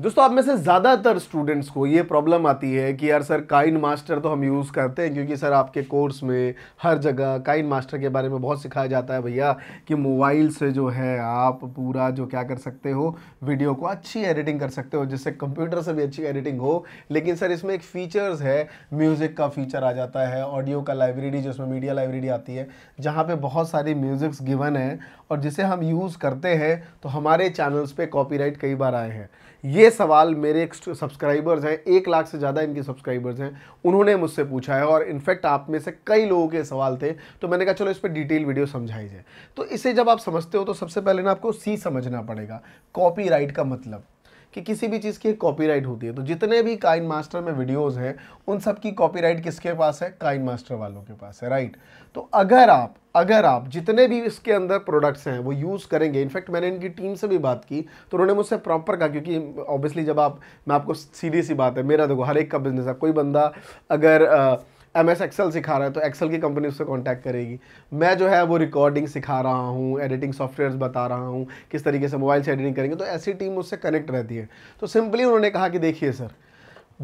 दोस्तों आप में से ज़्यादातर स्टूडेंट्स को ये प्रॉब्लम आती है कि यार सर काइन मास्टर तो हम यूज़ करते हैं क्योंकि सर आपके कोर्स में हर जगह काइन मास्टर के बारे में बहुत सिखाया जाता है भैया कि मोबाइल से जो है आप पूरा जो क्या कर सकते हो वीडियो को अच्छी एडिटिंग कर सकते हो जिससे कंप्यूटर से भी अच्छी एडिटिंग हो लेकिन सर इसमें एक फ़ीचर्स है म्यूज़िक का फ़ीचर आ जाता है ऑडियो का लाइब्रेरी जिसमें मीडिया लाइब्रेरी आती है जहाँ पर बहुत सारी म्यूज़िक्स गिवन है और जिसे हम यूज़ करते हैं तो हमारे चैनल्स पर कॉपी कई बार आए हैं ये सवाल मेरे एक सब्सक्राइबर्स हैं एक लाख से ज़्यादा इनके सब्सक्राइबर्स हैं उन्होंने मुझसे पूछा है और इनफैक्ट आप में से कई लोगों के सवाल थे तो मैंने कहा चलो इस पर डिटेल वीडियो समझाई जाए तो इसे जब आप समझते हो तो सबसे पहले ना आपको सी समझना पड़ेगा कॉपी का मतलब कि किसी भी चीज़ की कॉपीराइट होती है तो जितने भी काइन मास्टर में वीडियोस हैं उन सब की कॉपीराइट किसके पास है काइन मास्टर वालों के पास है राइट तो अगर आप अगर आप जितने भी इसके अंदर प्रोडक्ट्स हैं वो यूज़ करेंगे इनफैक्ट मैंने इनकी टीम से भी बात की तो उन्होंने मुझसे प्रॉपर कहा क्योंकि ऑब्वियसली जब आप मैं आपको सीधी सी बात है मेरा देखो हर एक का बिजनेस है कोई बंदा अगर एम एस एक्सेल सिखा रहा है तो एक्सेल की कंपनी उससे कांटेक्ट करेगी मैं जो है वो रिकॉर्डिंग सिखा रहा हूँ एडिटिंग सॉफ्टवेयर बता रहा हूँ किस तरीके से मोबाइल से एडिटिंग करेंगे तो ऐसी टीम उससे कनेक्ट रहती है तो सिंपली उन्होंने कहा कि देखिए सर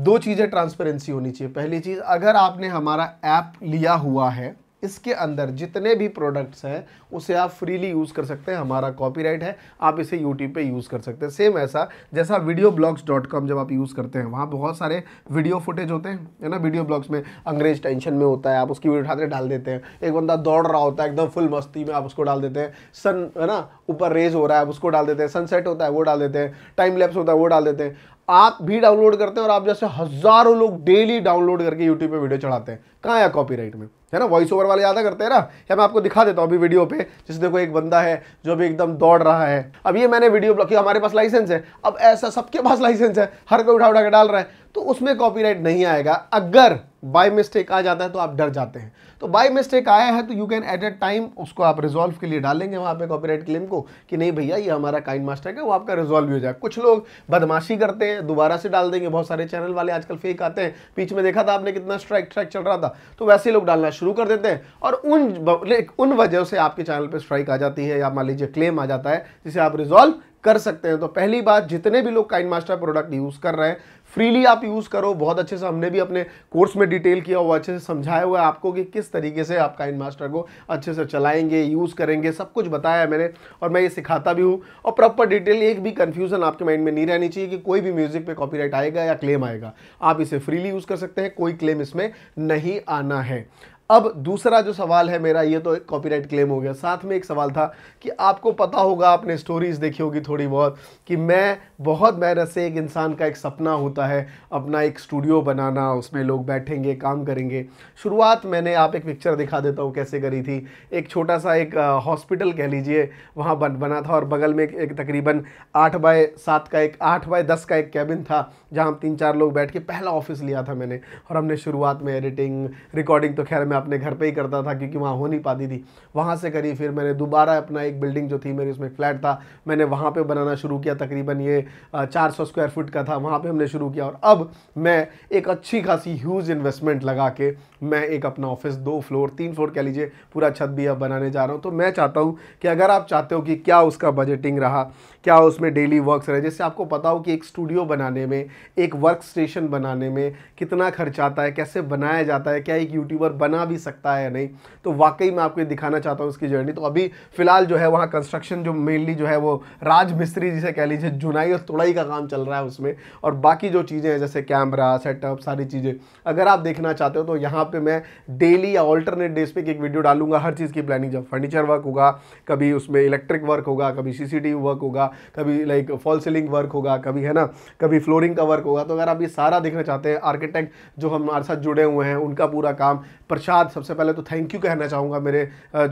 दो चीज़ें ट्रांसपेरेंसी होनी चाहिए पहली चीज़ अगर आपने हमारा ऐप लिया हुआ है इसके अंदर जितने भी प्रोडक्ट्स हैं उसे आप फ्रीली यूज़ कर सकते हैं हमारा कॉपीराइट है आप इसे यूट्यूब पे यूज़ कर सकते हैं सेम ऐसा जैसा वीडियो ब्लॉग्स डॉट कॉम जब आप यूज़ करते हैं वहाँ बहुत सारे वीडियो फुटेज होते हैं है ना वीडियो ब्लॉग्स में अंग्रेज टेंशन में होता है आप उसकी वीडियो उठाते डाल देते हैं एक बंदा दौड़ रहा होता है एकदम फुल मस्ती में आप उसको डाल देते हैं सन है ना ऊपर रेज हो रहा है आप उसको डाल देते हैं सनसेट होता है वो डाल देते हैं टाइम लैप्स होता है वो डाल देते हैं आप भी डाउनलोड करते हैं और आप जैसे हज़ारों लोग डेली डाउनलोड करके यूट्यूब पर वीडियो चढ़ाते हैं कहाँ या कॉपी में है ना वॉइस ओवर वाले ज़्यादा करते हैं ना या मैं आपको दिखा देता हूँ अभी वीडियो पे जैसे देखो एक बंदा है जो अभी एकदम दौड़ रहा है अब ये मैंने वीडियो क्योंकि हमारे पास लाइसेंस है अब ऐसा सबके पास लाइसेंस है हर कोई उठा उठा के डाल रहा है तो उसमें कॉपीराइट नहीं आएगा अगर बाय मिस्टेक आ जाता है तो आप डर जाते हैं तो बाय मिस्टेक आया है तो you can at a time उसको आप रिजॉल्व के लिए डालेंगे वहाँ पे कॉपीराइट क्लेम को कि नहीं भैया ये हमारा काइन मास्टर है वो आपका रिजॉल्व हो जाए कुछ लोग बदमाशी करते हैं दोबारा से डाल देंगे बहुत सारे चैनल वाले आजकल फेक आते हैं बीच में देखा था आपने कितना स्ट्राइक ट्रैक चल रहा था तो वैसे लोग डालना शुरू कर देते हैं और उन उन वजह से आपके चैनल पर स्ट्राइक आ जाती है या मान लीजिए क्लेम आ जाता है जिसे आप रिजॉल्व कर सकते हैं तो पहली बात जितने भी लोग काइन मास्टर प्रोडक्ट यूज़ कर रहे हैं फ्रीली आप यूज़ करो बहुत अच्छे से हमने भी अपने कोर्स में डिटेल किया हुआ अच्छे से समझाया हुआ है आपको कि किस तरीके से आप काइन मास्टर को अच्छे से चलाएंगे यूज़ करेंगे सब कुछ बताया है मैंने और मैं ये सिखाता भी हूँ और प्रॉपर डिटेल एक भी कन्फ्यूज़न आपके माइंड में नहीं रहनी चाहिए कि कोई भी म्यूज़िक पे कॉपीराइट आएगा या क्लेम आएगा आप इसे फ्रीली यूज़ कर सकते हैं कोई क्लेम इसमें नहीं आना है अब दूसरा जो सवाल है मेरा ये तो एक कॉपीराइट क्लेम हो गया साथ में एक सवाल था कि आपको पता होगा आपने स्टोरीज देखी होगी थोड़ी बहुत कि मैं बहुत मेहनत से एक इंसान का एक सपना होता है अपना एक स्टूडियो बनाना उसमें लोग बैठेंगे काम करेंगे शुरुआत मैंने आप एक पिक्चर दिखा देता हूँ कैसे करी थी एक छोटा सा एक हॉस्पिटल कह लीजिए वहाँ बन बना था और बगल में एक, एक तकरीबन आठ बाय सात का एक आठ बाय दस का एक कैबिन था जहाँ तीन चार लोग बैठ के पहला ऑफिस लिया था मैंने और हमने शुरुआत में एडिटिंग रिकॉर्डिंग तो खैर मैं अपने घर पे ही करता था क्योंकि वहाँ हो नहीं पाती थी वहाँ से करी फिर मैंने दोबारा अपना एक बिल्डिंग जो थी मेरी उसमें फ्लैट था मैंने वहाँ पे बनाना शुरू किया तकरीबन ये 400 स्क्वायर फुट का था वहाँ पे हमने शुरू किया और अब मैं एक अच्छी खासी ह्यूज इन्वेस्टमेंट लगा के मैं एक अपना ऑफिस दो फ्लोर तीन फ्लोर कह लीजिए पूरा छत भी अब बनाने जा रहा हूँ तो मैं चाहता हूँ कि अगर आप चाहते हो कि क्या उसका बजटिंग रहा क्या उसमें डेली वर्क्स रहे जैसे आपको पता हो कि एक स्टूडियो बनाने में एक वर्क स्टेशन बनाने में कितना खर्च आता है कैसे बनाया जाता है क्या एक यूट्यूबर बना भी सकता है या नहीं तो वाकई मैं आपको दिखाना चाहता हूँ उसकी जर्नी तो अभी फ़िलहाल जो है वहाँ कंस्ट्रक्शन जो मेनली जो है वो राज मिस्त्री जिसे कह लीजिए जुनाई और तुड़ाई का काम चल रहा है उसमें और बाकी जो चीज़ें हैं जैसे कैमरा सेटअप सारी चीज़ें अगर आप देखना चाहते हो तो यहाँ पर मैं डेली या ऑल्टरनेट डेज पर एक वीडियो डालूंगा हर चीज़ की प्लानिंग जब फर्नीचर वर्क होगा कभी उसमें इलेक्ट्रिक वर्क होगा कभी सी वर्क होगा कभी लाइक फॉल सीलिंग वर्क होगा कभी है ना कभी फ्लोरिंग का वर्क होगा तो अगर आप ये सारा देखना चाहते हैं आर्किटेक्ट जो हमारे साथ जुड़े हुए हैं उनका पूरा काम प्रशांत बाद सबसे पहले तो थैंक यू कहना चाहूँगा मेरे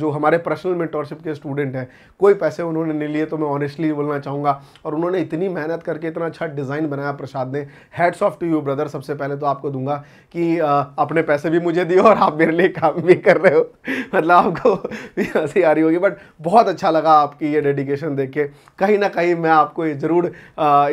जो हमारे पर्सनल मेंटोरशिप के स्टूडेंट हैं कोई पैसे उन्होंने नहीं लिए तो मैं ऑनेस्टली बोलना चाहूँगा और उन्होंने इतनी मेहनत करके इतना अच्छा डिज़ाइन बनाया प्रसाद ने hats off to you brother सबसे पहले तो आपको दूंगा कि अपने पैसे भी मुझे दिए और आप मेरे लिए काम भी कर रहे हो मतलब आपको हंसी आ रही होगी बट बहुत अच्छा लगा आपकी ये डेडिकेशन देख के कहीं ना कहीं मैं आपको ज़रूर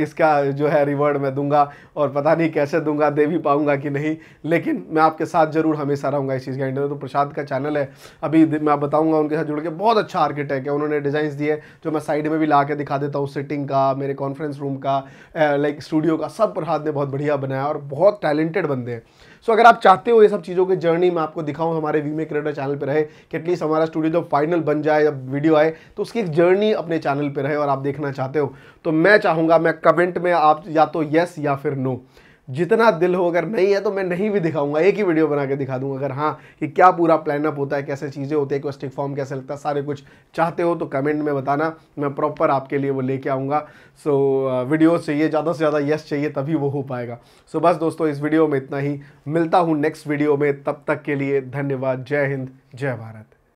इसका जो है रिवॉर्ड मैं दूंगा और पता नहीं कैसे दूंगा दे भी पाऊंगा कि नहीं लेकिन मैं आपके साथ ज़रूर हमेशा रहूंगा इस चीज़ के हैंडल है तो प्रसाद का चैनल है अभी मैं बताऊंगा उनके साथ जुड़ के बहुत अच्छा आर्किटेक्ट है उन्होंने डिज़ाइन दिए जो मैं साइड में भी ला के दिखा देता हूँ सिटिंग का मेरे कॉन्फ्रेंस रूम का लाइक स्टूडियो का सब प्रसाद ने बहुत बढ़िया बनाया और बहुत टैलेंटेड बंदे हैं सो अगर आप चाहते हो ये सब चीज़ों की जर्नी मैं आपको दिखाऊँ हमारे वीमे में क्रिएटर चैनल पर रहे कि एटलीस्ट हमारा स्टूडियो जब फाइनल बन जाए जब वीडियो आए तो उसकी एक जर्नी अपने चैनल पर रहे और आप देखना चाहते हो तो मैं चाहूँगा मैं कमेंट में आप या तो यस या फिर नो जितना दिल हो अगर नहीं है तो मैं नहीं भी दिखाऊंगा एक ही वीडियो बना के दिखा दूंगा अगर हाँ कि क्या पूरा प्लानअप होता है कैसे चीज़ें होती है क्वेश्चन फॉर्म कैसे लगता है सारे कुछ चाहते हो तो कमेंट में बताना मैं प्रॉपर आपके लिए वो लेके आऊँगा सो वीडियो चाहिए ज़्यादा से ज़्यादा यस चाहिए तभी वो हो पाएगा सो बस दोस्तों इस वीडियो में इतना ही मिलता हूँ नेक्स्ट वीडियो में तब तक के लिए धन्यवाद जय हिंद जय भारत